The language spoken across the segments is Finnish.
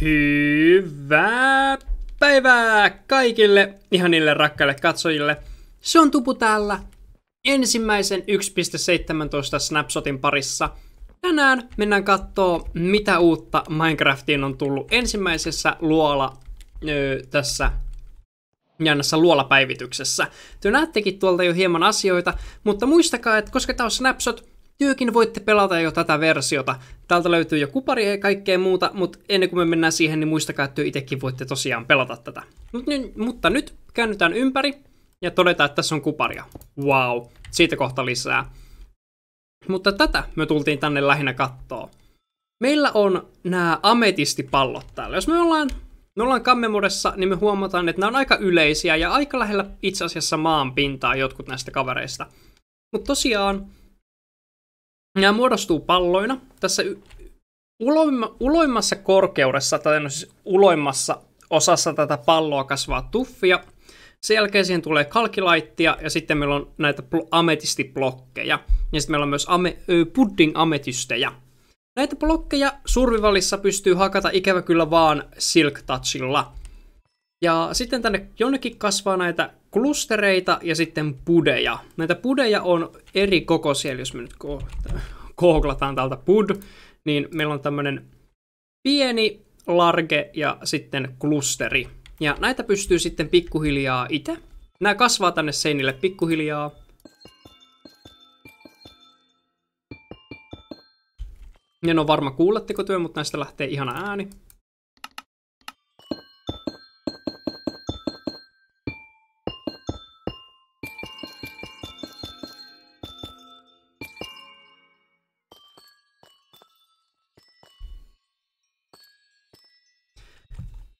Hyvää päivää kaikille ihanille rakkaille katsojille. Se on Tupu täällä ensimmäisen 1.17 Snapshotin parissa. Tänään mennään katsoa, mitä uutta Minecraftiin on tullut ensimmäisessä luola öö, tässä jännässä luolapäivityksessä. Te näettekin tuolta jo hieman asioita, mutta muistakaa, että koska tämä on snapshot, Työkin voitte pelata jo tätä versiota. Täältä löytyy jo kupari ja kaikkea muuta, mutta ennen kuin me mennään siihen, niin muistakaa, että itsekin voitte tosiaan pelata tätä. Mut nyt, mutta nyt käännytään ympäri ja todetaan, että tässä on kuparia. Wow, siitä kohta lisää. Mutta tätä me tultiin tänne lähinnä kattoo. Meillä on nämä ametistipallot täällä. Jos me ollaan, me ollaan kammemuressa, niin me huomataan, että nämä on aika yleisiä ja aika lähellä itse asiassa maan pintaa jotkut näistä kavereista. Mutta tosiaan, Nämä muodostuu palloina. Tässä uloimma, uloimmassa korkeudessa, tai no siis uloimmassa osassa tätä palloa kasvaa tuffia. Sen jälkeen siihen tulee kalkilaittia ja sitten meillä on näitä ametistiblokkeja. Ja sitten meillä on myös ame, ö, pudding ametystejä. Näitä blokkeja survivalissa pystyy hakata ikävä kyllä vaan silk touchilla. Ja sitten tänne jonnekin kasvaa näitä klustereita ja sitten pudeja. Näitä pudeja on eri kokoisia, eli jos me nyt kooglataan täältä pud, niin meillä on tämmöinen pieni, large ja sitten klusteri. Ja näitä pystyy sitten pikkuhiljaa itse. Nämä kasvaa tänne seinille pikkuhiljaa. Ja no varma kuuletteko työ, mutta näistä lähtee ihana ääni.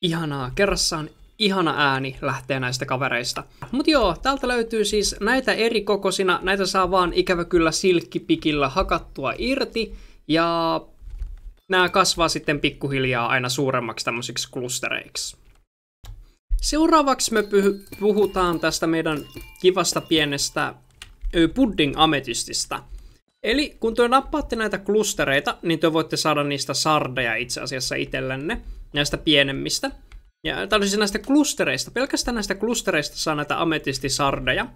ihanaa. Kerrassaan ihana ääni lähtee näistä kavereista. Mut joo, täältä löytyy siis näitä eri kokosina, näitä saa vaan ikävä kyllä silkkipikillä hakattua irti, ja nämä kasvaa sitten pikkuhiljaa aina suuremmaksi tämmöisiksi klustereiksi. Seuraavaksi me puhutaan tästä meidän kivasta pienestä pudding ametystistä. Eli kun te nappaatte näitä klustereita, niin te voitte saada niistä sardeja itse asiassa itsellenne näistä pienemmistä. Ja tämä siis näistä klustereista. Pelkästään näistä klustereista saa näitä ametistisardeja.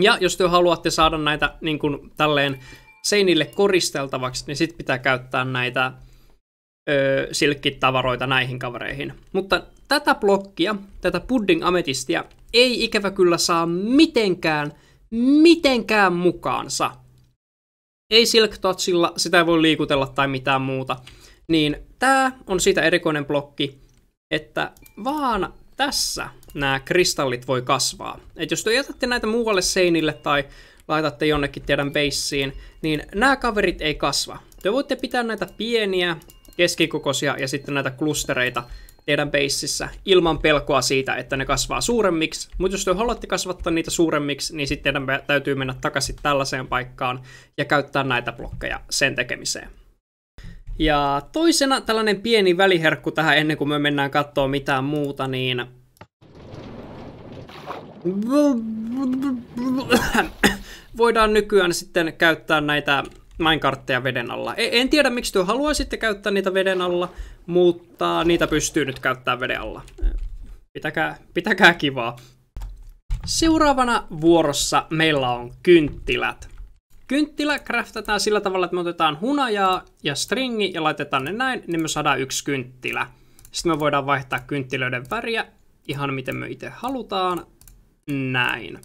Ja jos te haluatte saada näitä niin kuin, tälleen seinille koristeltavaksi, niin sit pitää käyttää näitä ö, silkkitavaroita näihin kavereihin. Mutta tätä blokkia, tätä pudding ametistia, ei ikävä kyllä saa mitenkään, mitenkään mukaansa. Ei silk touchilla, sitä ei voi liikutella tai mitään muuta. Niin tämä on siitä erikoinen blokki, että vaan tässä nämä kristallit voi kasvaa. Et jos te jätätte näitä muualle seinille tai laitatte jonnekin teidän beissiin, niin nämä kaverit ei kasva. Te voitte pitää näitä pieniä, keskikokoisia ja sitten näitä klustereita teidän beississä ilman pelkoa siitä, että ne kasvaa suuremmiksi. Mutta jos te haluatte kasvattaa niitä suuremmiksi, niin sitten teidän täytyy mennä takaisin tällaiseen paikkaan ja käyttää näitä blokkeja sen tekemiseen. Ja toisena tällainen pieni väliherkku tähän ennen kuin me mennään katsoa mitään muuta, niin... Voidaan nykyään sitten käyttää näitä minekartteja veden alla. E, en tiedä, miksi työ haluaisitte käyttää niitä veden alla, mutta niitä pystyy nyt käyttämään veden alla. E, pitäkää, pitäkää kivaa. Seuraavana vuorossa meillä on kynttilät. Kynttilä kraftataan sillä tavalla, että me otetaan hunajaa ja stringi ja laitetaan ne näin, niin me saadaan yksi kynttilä. Sitten me voidaan vaihtaa kynttilöiden väriä ihan miten me itse halutaan. Näin.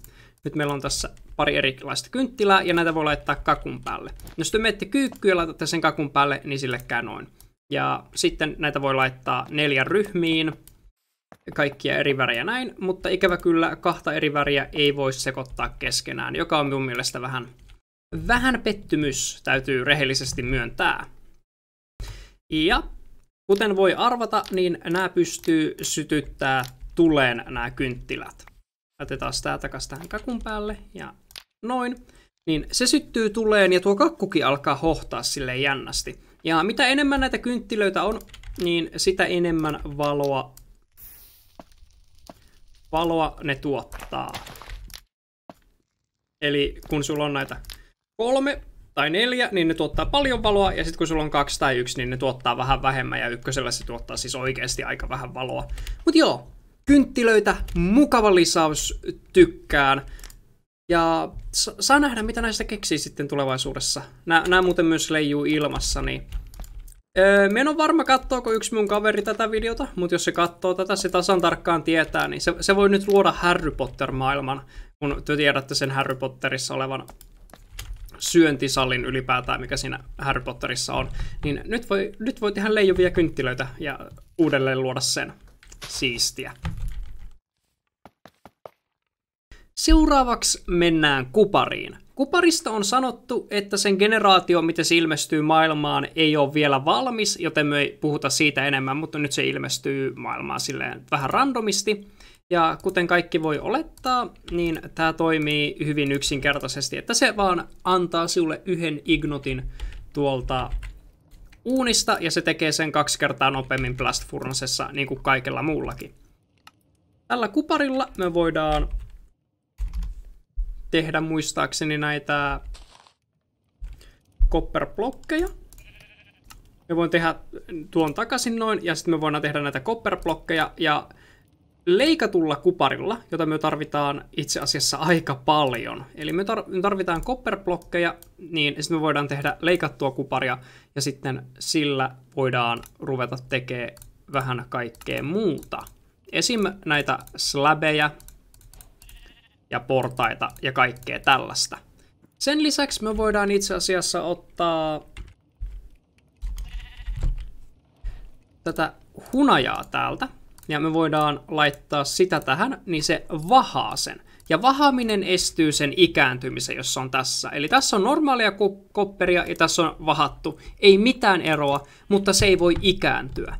Nyt meillä on tässä pari erilaista kynttilää ja näitä voi laittaa kakun päälle. No sitten menette kyykkyyn ja laitatte sen kakun päälle, niin sillekään noin. Ja sitten näitä voi laittaa neljän ryhmiin, kaikkia eri värejä näin, mutta ikävä kyllä kahta eri väriä ei voi sekoittaa keskenään, joka on mun mielestä vähän vähän pettymys täytyy rehellisesti myöntää. Ja kuten voi arvata, niin nämä pystyy sytyttää tuleen nämä kynttilät. Laitetaan tämä takaisin tähän kakun päälle ja noin. Niin se syttyy tuleen ja tuo kakkukin alkaa hohtaa sille jännästi. Ja mitä enemmän näitä kynttilöitä on, niin sitä enemmän valoa, valoa ne tuottaa. Eli kun sulla on näitä kolme tai neljä, niin ne tuottaa paljon valoa, ja sitten kun sulla on kaksi tai yksi, niin ne tuottaa vähän vähemmän, ja ykkösellä se tuottaa siis oikeasti aika vähän valoa. Mut joo, kynttilöitä, mukava lisäys, tykkään. Ja saa nähdä, mitä näistä keksii sitten tulevaisuudessa. nämä muuten myös leijuu ilmassa, niin... Öö, Me en ole varma, kattooko yksi mun kaveri tätä videota, mutta jos se katsoo tätä, se tasan tarkkaan tietää, niin se, se voi nyt luoda Harry Potter-maailman, kun te tiedätte sen Harry Potterissa olevan syöntisallin ylipäätään, mikä siinä Harry Potterissa on, niin nyt voi, nyt voi tehdä leijuvia kynttilöitä ja uudelleen luoda sen. Siistiä. Seuraavaksi mennään kupariin. Kuparista on sanottu, että sen generaatio, miten se ilmestyy maailmaan, ei ole vielä valmis, joten me ei puhuta siitä enemmän, mutta nyt se ilmestyy maailmaan silleen vähän randomisti. Ja kuten kaikki voi olettaa, niin tämä toimii hyvin yksinkertaisesti, että se vaan antaa sinulle yhden ignotin tuolta uunista ja se tekee sen kaksi kertaa nopeammin Furnacessa, niin kuin kaikella muullakin. Tällä kuparilla me voidaan tehdä muistaakseni näitä blokkeja. Me voin tehdä tuon takaisin noin ja sitten me voidaan tehdä näitä blokkeja, ja leikatulla kuparilla, jota me tarvitaan itse asiassa aika paljon. Eli me tarvitaan copperblokkeja, niin sitten me voidaan tehdä leikattua kuparia, ja sitten sillä voidaan ruveta tekemään vähän kaikkea muuta. Esim. näitä slabeja ja portaita ja kaikkea tällaista. Sen lisäksi me voidaan itse asiassa ottaa tätä hunajaa täältä, ja me voidaan laittaa sitä tähän, niin se vahaa sen. Ja vahaminen estyy sen ikääntymisen, jos on tässä. Eli tässä on normaalia kopperia ja tässä on vahattu. Ei mitään eroa, mutta se ei voi ikääntyä.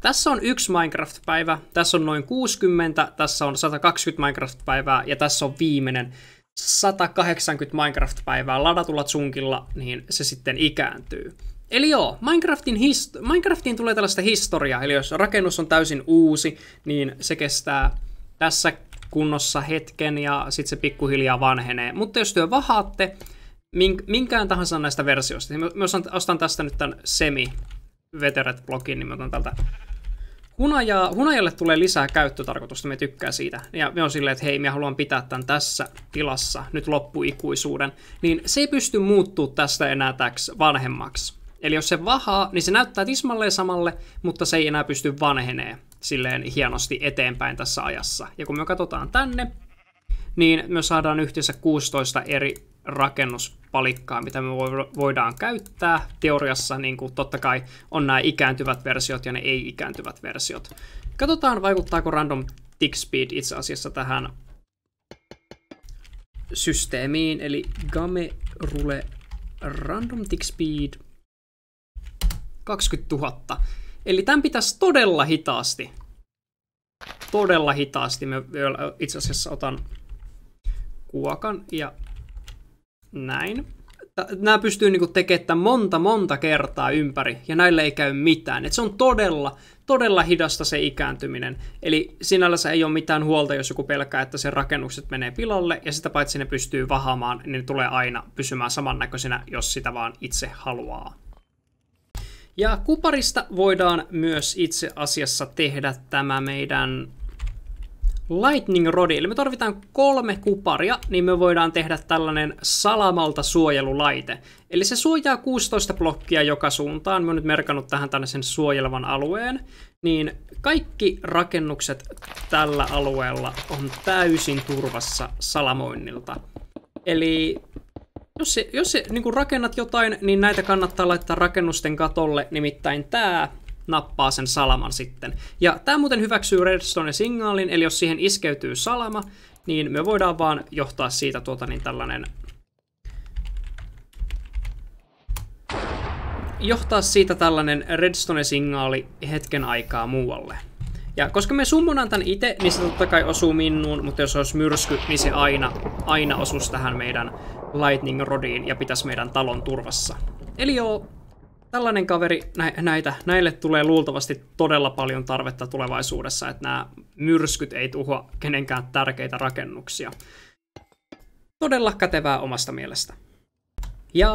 Tässä on yksi Minecraft-päivä, tässä on noin 60, tässä on 120 Minecraft-päivää ja tässä on viimeinen 180 Minecraft-päivää ladatulla zunkilla, niin se sitten ikääntyy. Eli joo, Minecraftin hist- Minecraftiin tulee tällaista historiaa, eli jos rakennus on täysin uusi, niin se kestää tässä kunnossa hetken ja sitten se pikkuhiljaa vanhenee. Mutta jos työ vahaatte minkään tahansa näistä versioista, niin ostan tästä nyt tämän semi veteret blogin, niin mä otan tältä Hunaja, hunajalle tulee lisää käyttötarkoitusta, me tykkää siitä. Ja me on silleen, että hei, mä haluan pitää tämän tässä tilassa nyt loppuikuisuuden. Niin se ei pysty muuttuu tästä enää täksi vanhemmaksi. Eli jos se vahaa, niin se näyttää tismalleen samalle, mutta se ei enää pysty vanheneen silleen hienosti eteenpäin tässä ajassa. Ja kun me katsotaan tänne, niin me saadaan yhteensä 16 eri rakennuspalikkaa, mitä me voidaan käyttää. Teoriassa niin kuin totta kai on nämä ikääntyvät versiot ja ne ei-ikääntyvät versiot. Katsotaan, vaikuttaako random tick speed itse asiassa tähän systeemiin, eli game rule random tick speed 20 000. Eli tämän pitäisi todella hitaasti. Todella hitaasti. Me itse asiassa otan kuokan ja näin. Nämä pystyy niinku tekemään monta monta kertaa ympäri ja näille ei käy mitään. Et se on todella, todella hidasta se ikääntyminen. Eli sinällänsä ei ole mitään huolta, jos joku pelkää, että sen rakennukset menee pilalle, ja sitä paitsi ne pystyy vahamaan, niin ne tulee aina pysymään samannäköisenä, jos sitä vaan itse haluaa. Ja kuparista voidaan myös itse asiassa tehdä tämä meidän lightning rodi. Eli me tarvitaan kolme kuparia, niin me voidaan tehdä tällainen salamalta suojelulaite. Eli se suojaa 16 blokkia joka suuntaan. Mä oon nyt merkannut tähän tällaisen suojelevan alueen. Niin kaikki rakennukset tällä alueella on täysin turvassa salamoinnilta. Eli jos, se, jos se, niin kun rakennat jotain, niin näitä kannattaa laittaa rakennusten katolle, nimittäin tää nappaa sen salaman sitten. Ja tämä muuten hyväksyy redstone-signaalin, eli jos siihen iskeytyy salama, niin me voidaan vaan johtaa siitä tuota niin tällainen johtaa siitä tällainen redstone-signaali hetken aikaa muualle. Ja koska me summonaan tän itse, niin se totta kai osuu minuun, mutta jos olisi myrsky, niin se aina, aina osuisi tähän meidän Lightning Rodiin ja pitäisi meidän talon turvassa. Eli joo, tällainen kaveri, näitä, näille tulee luultavasti todella paljon tarvetta tulevaisuudessa, että nämä myrskyt ei tuhoa kenenkään tärkeitä rakennuksia. Todella kätevää omasta mielestä. Ja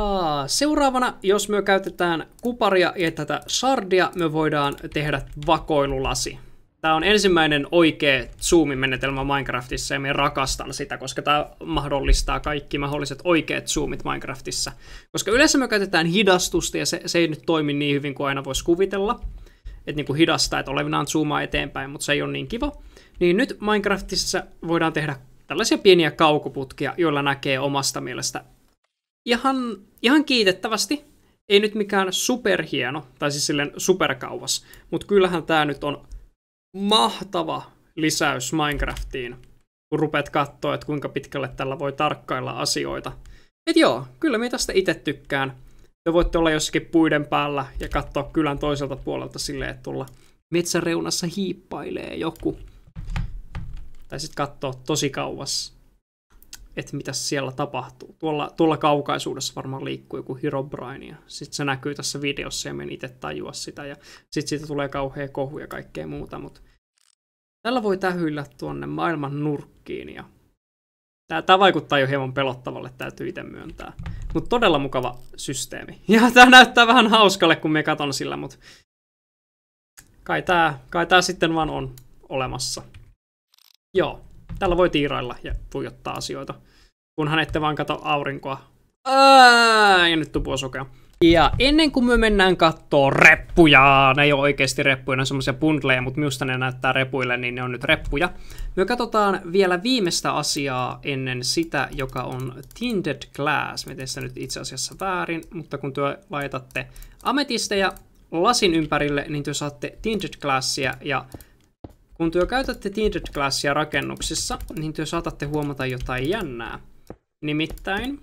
seuraavana, jos me käytetään kuparia ja tätä sardia, me voidaan tehdä vakoilulasi. Tämä on ensimmäinen oikea zoomimenetelmä Minecraftissa ja me rakastan sitä, koska tämä mahdollistaa kaikki mahdolliset oikeat zoomit Minecraftissa. Koska yleensä me käytetään hidastusta ja se, se ei nyt toimi niin hyvin kuin aina voisi kuvitella. Että niin kuin hidastaa, että olevinaan zoomaa eteenpäin, mutta se ei ole niin kiva. Niin nyt Minecraftissa voidaan tehdä tällaisia pieniä kaukoputkia, joilla näkee omasta mielestä ihan, ihan kiitettävästi. Ei nyt mikään superhieno, tai siis silleen superkauvas, mutta kyllähän tämä nyt on mahtava lisäys Minecraftiin, kun rupeat katsoa, että kuinka pitkälle tällä voi tarkkailla asioita. Et joo, kyllä minä tästä itse tykkään. Te voitte olla jossakin puiden päällä ja katsoa kylän toiselta puolelta silleen, että tulla metsäreunassa hiippailee joku. Tai sitten katsoa tosi kauas että mitä siellä tapahtuu. Tuolla, tuolla kaukaisuudessa varmaan liikkuu joku Herobrine ja sitten se näkyy tässä videossa ja me itse tajua sitä ja sitten siitä tulee kauhea kohu ja kaikkea muuta, mutta tällä voi tähyillä tuonne maailman nurkkiin ja Tämä, tämä vaikuttaa jo hieman pelottavalle, täytyy itse myöntää. Mutta todella mukava systeemi. Ja tämä näyttää vähän hauskalle, kun me katon sillä, mutta kai tämä, kai tämä sitten vaan on olemassa. Joo, tällä voi tiirailla ja tuijottaa asioita kunhan ette vaan kato aurinkoa. Ää, ja nyt tupua sokea. Ja ennen kuin me mennään kattoo reppuja, ne ei ole oikeasti reppuja, ne on semmoisia bundleja, mutta minusta ne näyttää repuille, niin ne on nyt reppuja. Me katsotaan vielä viimeistä asiaa ennen sitä, joka on Tinted Glass. Me se nyt itse asiassa väärin, mutta kun työ laitatte ametisteja lasin ympärille, niin te saatte Tinted Glassia ja kun työ käytätte Tinted Glassia rakennuksissa, niin te saatatte huomata jotain jännää. Nimittäin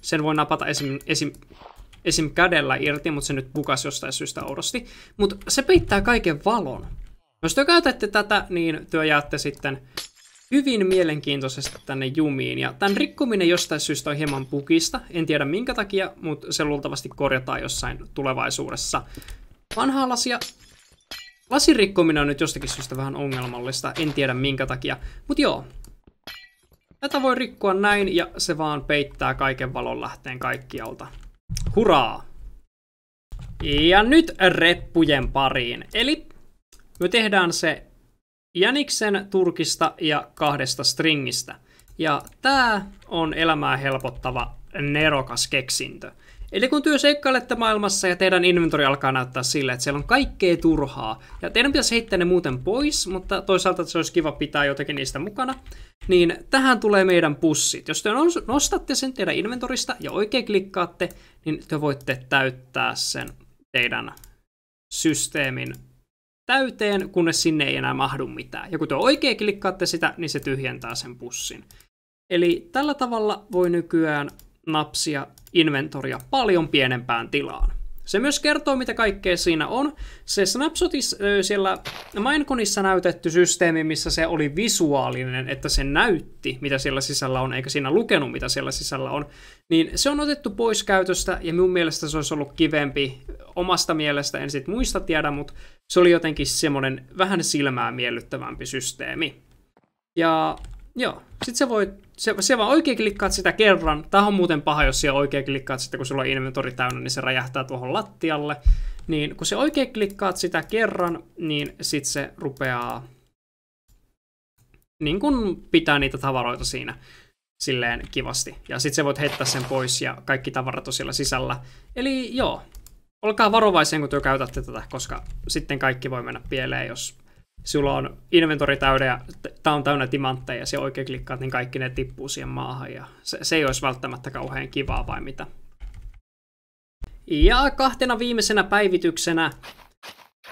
sen voi napata esim, esim, esim kädellä irti, mutta se nyt bukas jostain syystä oudosti. Mutta se peittää kaiken valon. Jos te käytätte tätä, niin työ jäätte sitten hyvin mielenkiintoisesti tänne jumiin. Ja tämän rikkuminen jostain syystä on hieman pukista. En tiedä minkä takia, mutta se luultavasti korjataan jossain tulevaisuudessa. Vanha lasia Lasin rikkominen on nyt jostakin syystä vähän ongelmallista, en tiedä minkä takia. Mut joo, tätä voi rikkoa näin ja se vaan peittää kaiken valon lähteen kaikkialta. Huraa! Ja nyt reppujen pariin. Eli me tehdään se jäniksen turkista ja kahdesta stringistä. Ja tää on elämää helpottava nerokas keksintö. Eli kun työ seikkailette maailmassa ja teidän inventori alkaa näyttää sille, että siellä on kaikkea turhaa, ja teidän pitäisi heittää ne muuten pois, mutta toisaalta se olisi kiva pitää jotenkin niistä mukana, niin tähän tulee meidän pussit. Jos te nostatte sen teidän inventorista ja oikein klikkaatte, niin te voitte täyttää sen teidän systeemin täyteen, kunnes sinne ei enää mahdu mitään. Ja kun te oikein klikkaatte sitä, niin se tyhjentää sen pussin. Eli tällä tavalla voi nykyään napsia inventoria paljon pienempään tilaan. Se myös kertoo, mitä kaikkea siinä on. Se Snapshotis siellä Mineconissa näytetty systeemi, missä se oli visuaalinen, että se näytti, mitä siellä sisällä on, eikä siinä lukenut, mitä siellä sisällä on, niin se on otettu pois käytöstä, ja minun mielestä se olisi ollut kivempi. Omasta mielestä en sit muista tiedä, mutta se oli jotenkin semmoinen vähän silmää miellyttävämpi systeemi. Ja Joo. Sitten sä voit, se, se vaan oikein klikkaat sitä kerran. Tämä on muuten paha, jos siellä oikein klikkaat sitä, kun sulla on inventori täynnä, niin se räjähtää tuohon lattialle. Niin kun se oikein klikkaat sitä kerran, niin sitten se rupeaa niin kun pitää niitä tavaroita siinä silleen kivasti. Ja sitten se voit heittää sen pois ja kaikki tavarat on siellä sisällä. Eli joo, olkaa varovaisia, kun te käytätte tätä, koska sitten kaikki voi mennä pieleen, jos sulla on inventori täydä ja tämä on täynnä timantteja ja se oikein klikkaat, niin kaikki ne tippuu siihen maahan ja se, se ei olisi välttämättä kauhean kivaa vai mitä. Ja kahtena viimeisenä päivityksenä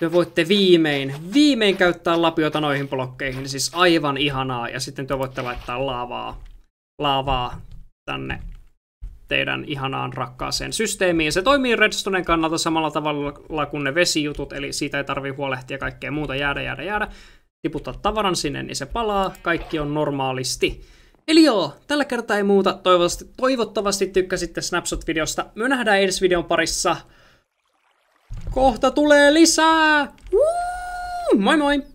te voitte viimein, viimein käyttää lapiota noihin blokkeihin, niin siis aivan ihanaa, ja sitten te voitte laittaa laavaa, laavaa tänne teidän ihanaan rakkaaseen systeemiin. Se toimii Redstoneen kannalta samalla tavalla kuin ne vesijutut, eli siitä ei tarvi huolehtia kaikkea muuta, jäädä, jäädä, jäädä. Tiputtaa tavaran sinne, niin se palaa, kaikki on normaalisti. Eli joo, tällä kertaa ei muuta, toivottavasti, toivottavasti tykkäsitte Snapshot-videosta. Me nähdään edes videon parissa. Kohta tulee lisää! Woo! Moi moi!